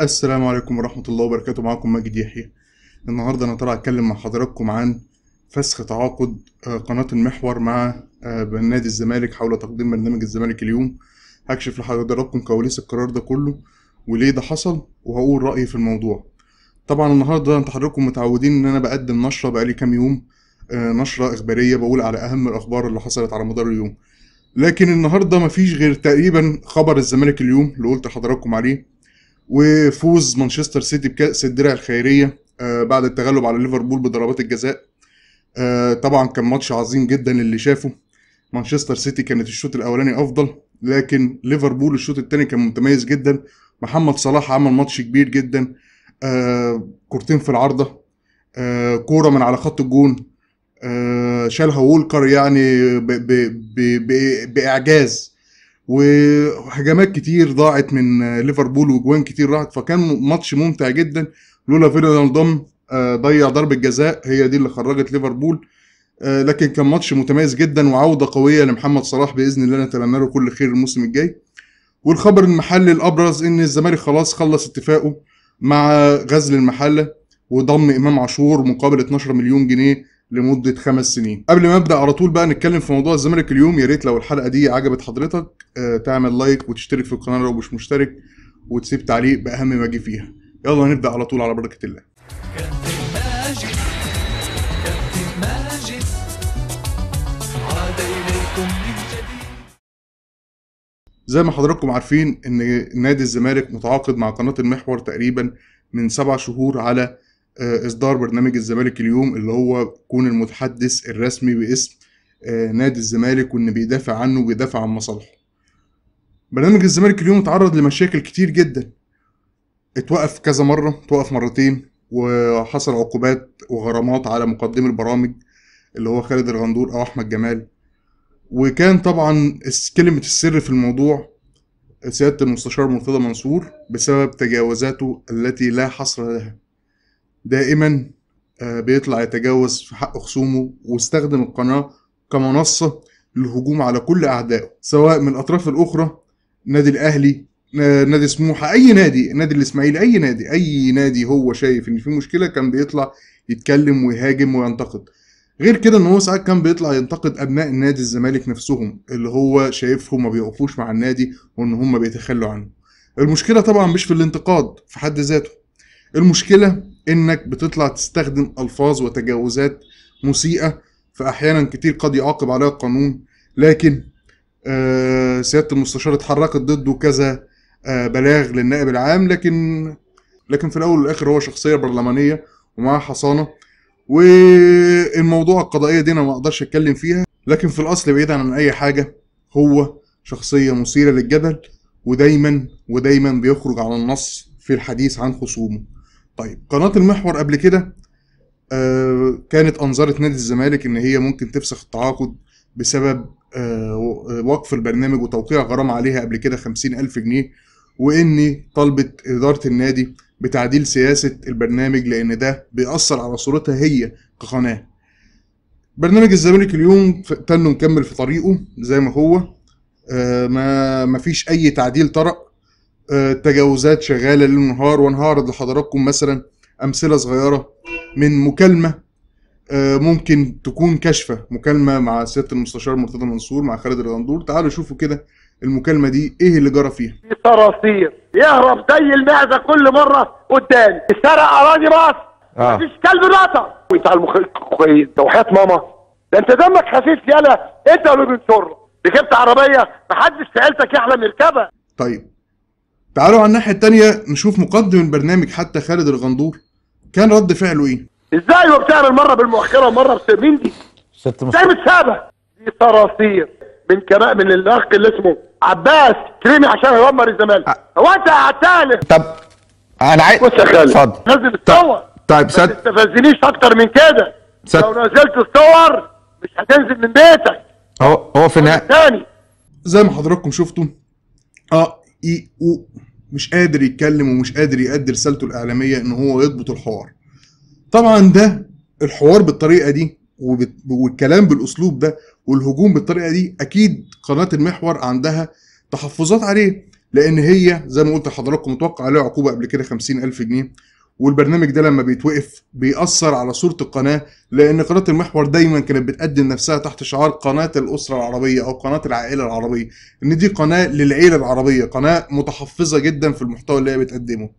السلام عليكم ورحمة الله وبركاته معكم ماجد يحيى النهاردة أنا طالع أتكلم مع حضراتكم عن فسخ تعاقد آه، قناة المحور مع آه، نادي الزمالك حول تقديم برنامج الزمالك اليوم هكشف لحضراتكم كواليس القرار ده كله وليه ده حصل وهقول رأيي في الموضوع طبعا النهاردة انت حضراتكم متعودين ان انا بقدم نشرة بقالي كام يوم آه، نشرة اخبارية بقول على اهم الاخبار اللي حصلت على مدار اليوم لكن النهاردة مفيش غير تقريبا خبر الزمالك اليوم اللي قلت لحضراتكم عليه وفوز مانشستر سيتي بكاس الدرع الخيريه آه، بعد التغلب على ليفربول بضربات الجزاء آه، طبعا كان ماتش عظيم جدا اللي شافه مانشستر سيتي كانت الشوط الاولاني افضل لكن ليفربول الشوط الثاني كان متميز جدا محمد صلاح عمل ماتش كبير جدا آه، كورتين في العارضه كوره من على خط الجون شالها وولكر يعني بـ بـ بـ باعجاز وهجمات كتير ضاعت من ليفربول وجوان كتير راحت فكان ماتش ممتع جدا لولا فيرناند ضم آه، ضيع ضربه جزاء هي دي اللي خرجت ليفربول آه، لكن كان ماتش متميز جدا وعوده قويه لمحمد صلاح باذن الله نتمنى له كل خير الموسم الجاي والخبر المحلي الابرز ان الزمالك خلاص خلص اتفاقه مع غزل المحله وضم امام عاشور مقابل 12 مليون جنيه لمده خمس سنين قبل ما ابدا على طول بقى نتكلم في موضوع الزمالك اليوم يا ريت لو الحلقه دي عجبت حضرتك آه، تعمل لايك وتشترك في القناه لو مش مشترك وتسيب تعليق باهم ما جه فيها يلا نبدأ على طول على بركه الله زي ما حضراتكم عارفين ان نادي الزمالك متعاقد مع قناه المحور تقريبا من سبع شهور على آه، اصدار برنامج الزمالك اليوم اللي هو كون المتحدث الرسمي باسم آه، نادي الزمالك وان بيدافع عنه وبيدافع عن مصالحه برنامج الزمالك اليوم اتعرض لمشاكل كتير جدا اتوقف كذا مره اتوقف مرتين وحصل عقوبات وغرامات على مقدمي البرامج اللي هو خالد الغندور او احمد جمال وكان طبعا كلمه السر في الموضوع سياده المستشار مرتضى منصور بسبب تجاوزاته التي لا حصر لها دائما آه، بيطلع يتجاوز في حق خصومه واستخدم القناة كمنصة للهجوم على كل أعدائه سواء من الأطراف الأخرى نادي الأهلي نادي سموحة أي نادي نادي الإسماعيلي أي نادي أي نادي هو شايف إن في مشكلة كان بيطلع يتكلم ويهاجم وينتقد غير كده ان هو ساعات كان بيطلع ينتقد ابناء نادي الزمالك نفسهم اللي هو شايفهم ما بيقفوش مع النادي وان هم بيتخلوا عنه المشكله طبعا مش في الانتقاد في حد ذاته المشكله انك بتطلع تستخدم الفاظ وتجاوزات مسيئه فاحيانا كتير قد يعاقب عليها القانون لكن آه، سياده المستشار اتحركت ضده كذا آه، بلاغ للنائب العام لكن لكن في الاول والاخر هو شخصيه برلمانيه ومعاه حصانه والموضوع القضائيه دي انا ما اقدرش اتكلم فيها لكن في الاصل بعيدا عن اي حاجه هو شخصيه مثيره للجدل ودايما ودايما بيخرج على النص في الحديث عن خصومه طيب قناه المحور قبل كده آه، كانت انظرت نادي الزمالك ان هي ممكن تفسخ التعاقد بسبب آه، آه، وقف البرنامج وتوقيع غرامه عليها قبل كده خمسين ألف جنيه وان طلبت اداره النادي بتعديل سياسه البرنامج لان ده بيأثر على صورتها هي كقناه برنامج الزمالك اليوم تنه مكمل في طريقه زي ما هو ما مفيش اي تعديل طرأ آه، تجاوزات شغاله ليل ونهار وانا هعرض لحضراتكم مثلا امثله صغيره من مكالمه آه، ممكن تكون كاشفه مكالمه مع سياده المستشار مرتضى منصور مع خالد الغندور تعالوا شوفوا كده المكالمه دي ايه اللي جرى فيها صراصير يهرب زي المعزه كل مره قدامي سرق اراضي مصر آه. مفيش كلب نطر وانت على المخ توحيات ماما ده انت دمك خفيف يالا انت ولوبن شر ركبت عربيه محدش في عيلتك يحلم يركبها طيب تعالوا على الناحيه الثانيه نشوف مقدم البرنامج حتى خالد الغندور كان رد فعله ايه؟ ازاي وبتعمل مره بالمؤخره ومره دي؟ ست مصر. ازاي متسابه؟ دي صراصير من كمان من الاخ اللي اسمه عباس كريمي عشان يدمر الزمالك هو انت هتعلم طب انا عايز بص يا خالد اتفضل نزل الصور طيب سد ما تستفزنيش اكتر من كده سد لو نزلت الصور مش هتنزل من بيتك هو هو في النهايه تاني زي ما حضراتكم شفتوا اه اي او مش قادر يتكلم ومش قادر يأدي رسالته الإعلامية إن هو يضبط الحوار. طبعا ده الحوار بالطريقة دي والكلام بالأسلوب ده والهجوم بالطريقة دي أكيد قناة المحور عندها تحفظات عليه لأن هي زي ما قلت لحضراتكم متوقع عليها عقوبة قبل كده 50000 جنيه والبرنامج ده لما بيتوقف بيأثر على صورة القناة لأن قناة المحور دايما كانت بتقدم نفسها تحت شعار قناة الأسرة العربية أو قناة العائلة العربية إن دي قناة للعيلة العربية قناة متحفظة جدا في المحتوى اللي هي بتقدمه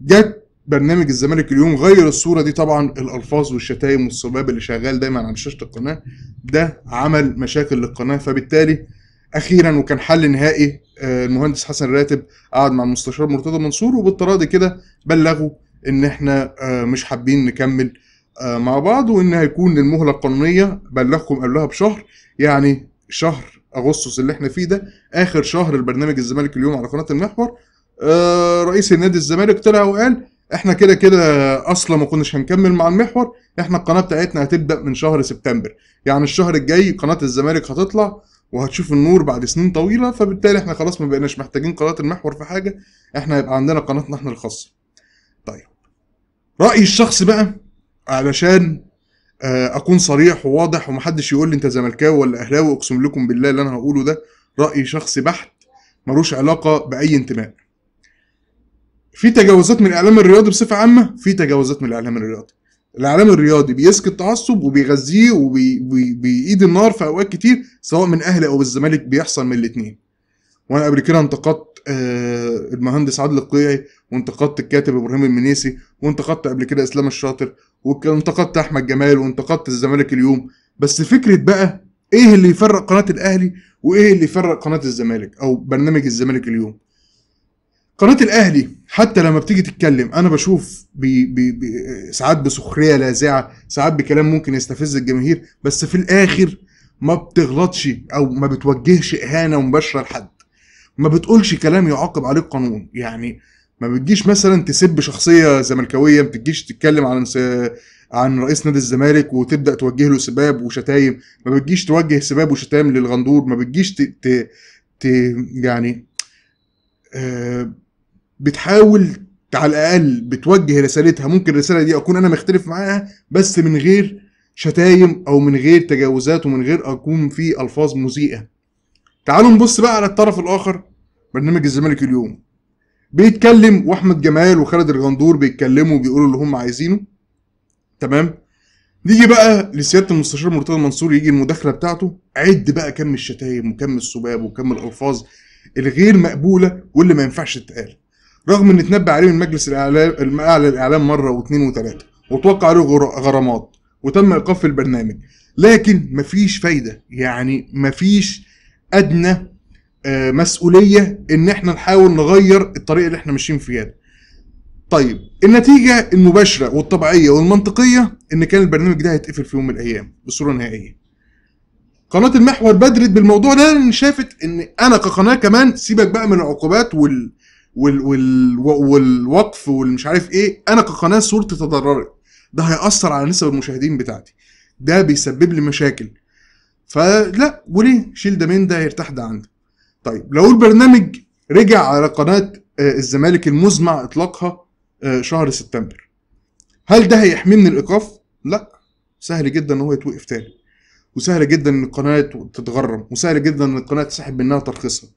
جت برنامج الزمالك اليوم غير الصورة دي طبعا الألفاظ والشتايم والسباب اللي شغال دايما على شاشة القناة ده عمل مشاكل للقناة فبالتالي أخيرا وكان حل نهائي آه، المهندس حسن راتب قعد مع المستشار مرتضى منصور وبالتراضي كده بلغوا ان احنا آه، مش حابين نكمل آه، مع بعض وان هيكون للمهله القانونيه بلغكم قبلها بشهر يعني شهر اغسطس اللي احنا فيه ده اخر شهر البرنامج الزمالك اليوم على قناه المحور آه، رئيس النادي الزمالك طلع وقال احنا كده كده اصلا ما كناش هنكمل مع المحور احنا القناه بتاعتنا هتبدا من شهر سبتمبر يعني الشهر الجاي قناه الزمالك هتطلع وهتشوف النور بعد سنين طويله فبالتالي احنا خلاص ما بقيناش محتاجين قناه المحور في حاجه احنا هيبقى عندنا قناتنا احنا الخاصه رأيي الشخصي بقى علشان آه، اكون صريح وواضح ومحدش يقول لي انت زملكاوي ولا اهلاوي اقسم لكم بالله اللي انا هقوله ده راي شخصي بحت ملوش علاقه باي انتماء في تجاوزات من الاعلام الرياضي بصفه عامه في تجاوزات من الاعلام الرياضي الاعلام الرياضي بيسكت التعصب وبيغذيه وبيأيد النار في اوقات كتير سواء من اهلي او الزمالك بيحصل من الاثنين وانا قبل كده انتقدت آه، المهندس عادل القيعي وانتقدت الكاتب ابراهيم المنيسي وانتقدت قبل كده اسلام الشاطر وانتقدت احمد جمال وانتقدت الزمالك اليوم بس فكره بقى ايه اللي يفرق قناه الاهلي وايه اللي يفرق قناه الزمالك او برنامج الزمالك اليوم قناه الاهلي حتى لما بتيجي تتكلم انا بشوف بي بي بي ساعات بسخريه لاذعه ساعات بكلام ممكن يستفز الجماهير بس في الاخر ما بتغلطش او ما بتوجهش اهانه مباشره لحد ما بتقولش كلام يعاقب عليه القانون يعني ما بتجيش مثلا تسب شخصيه زملكاويه ما بتجيش تتكلم عن عن رئيس نادي الزمالك وتبدا توجه له سباب وشتايم ما بتجيش توجه سباب وشتايم للغندور ما بتجيش ت... ت... ت... يعني آه، بتحاول على الاقل بتوجه رسالتها ممكن الرساله دي اكون انا مختلف معاها بس من غير شتايم او من غير تجاوزات ومن غير اكون في الفاظ مزيئه تعالوا نبص بقى على الطرف الاخر برنامج الزمالك اليوم بيتكلم واحمد جمال وخالد الغندور بيتكلموا وبيقولوا اللي هم عايزينه تمام نيجي بقى لسياده المستشار مرتضى منصور يجي المداخله بتاعته عد بقى كم الشتايم وكم السباب وكم الالفاظ الغير مقبوله واللي ما ينفعش تتقال رغم ان اتنبى عليه من مجلس الاعلام اعلى الاعلام مره واثنين وثلاثه وتوقع عليه غرامات وتم ايقاف البرنامج لكن مفيش فايده يعني مفيش ادنى آه، مسؤوليه ان احنا نحاول نغير الطريقه اللي احنا ماشيين فيها طيب النتيجه المباشره والطبيعيه والمنطقيه ان كان البرنامج ده هيتقفل في يوم من الايام بصوره نهائيه قناه المحور بدرت بالموضوع ده لان شافت ان انا كقناه كمان سيبك بقى من العقوبات وال وال وال والوقف والمش عارف ايه انا كقناه صورتي تضررت ده هياثر على نسب المشاهدين بتاعتي ده بيسبب لي مشاكل فلا وليه شيل ده من ده يرتاح ده عندك طيب لو البرنامج رجع على قناه آه، الزمالك المزمع اطلاقها آه، شهر سبتمبر هل ده هيحميه من الايقاف لا سهل جدا ان هو يتوقف تاني وسهل جدا ان القناه تتغرم وسهل جدا ان القناه تسحب منها ترخيصها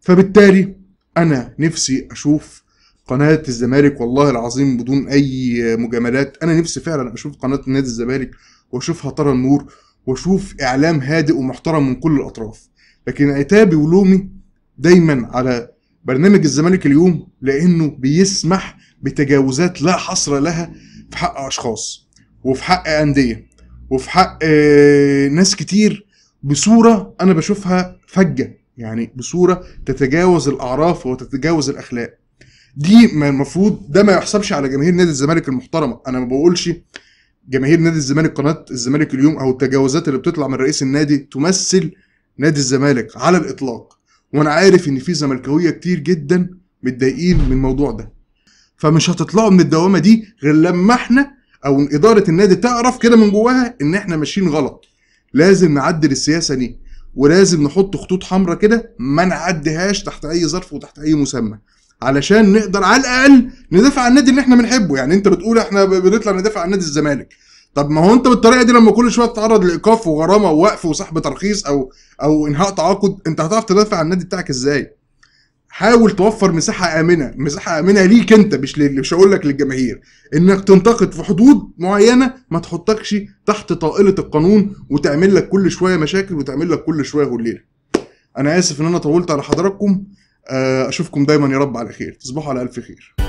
فبالتالي انا نفسي اشوف قناه الزمالك والله العظيم بدون اي مجاملات انا نفسي فعلا اشوف قناه نادي الزمالك واشوفها ترى النور واشوف اعلام هادئ ومحترم من كل الاطراف لكن عتابي ولومي دايما على برنامج الزمالك اليوم لانه بيسمح بتجاوزات لا حصر لها في حق اشخاص وفي حق انديه وفي حق آه، ناس كتير بصوره انا بشوفها فجه يعني بصوره تتجاوز الاعراف وتتجاوز الاخلاق دي المفروض ده ما يحسبش على جماهير نادي الزمالك المحترمه انا ما بقولش جماهير نادي الزمالك قناه الزمالك اليوم او التجاوزات اللي بتطلع من رئيس النادي تمثل نادي الزمالك على الاطلاق وانا عارف ان في زملكاويه كتير جدا متضايقين من الموضوع ده فمش هتطلعوا من الدوامه دي غير لما احنا او اداره النادي تعرف كده من جواها ان احنا ماشيين غلط لازم نعدل السياسه دي ولازم نحط خطوط حمراء كده ما نعديهاش تحت اي ظرف وتحت اي مسمى علشان نقدر على الاقل ندافع عن النادي اللي احنا بنحبه يعني انت بتقول احنا بنطلع ندافع عن نادي الزمالك طب ما هو انت بالطريقه دي لما كل شويه تتعرض لايقاف وغرامه ووقف وسحب ترخيص او او انهاء تعاقد انت هتعرف تدافع عن النادي بتاعك ازاي؟ حاول توفر مساحه امنه مساحه امنه ليك انت مش مش هقول لك للجماهير انك تنتقد في حدود معينه ما تحطكش تحت طائله القانون وتعمل لك كل شويه مشاكل وتعمل لك كل شويه غليله انا اسف ان انا طولت على حضراتكم آه، اشوفكم دايما يا رب على خير تصبحوا على الف خير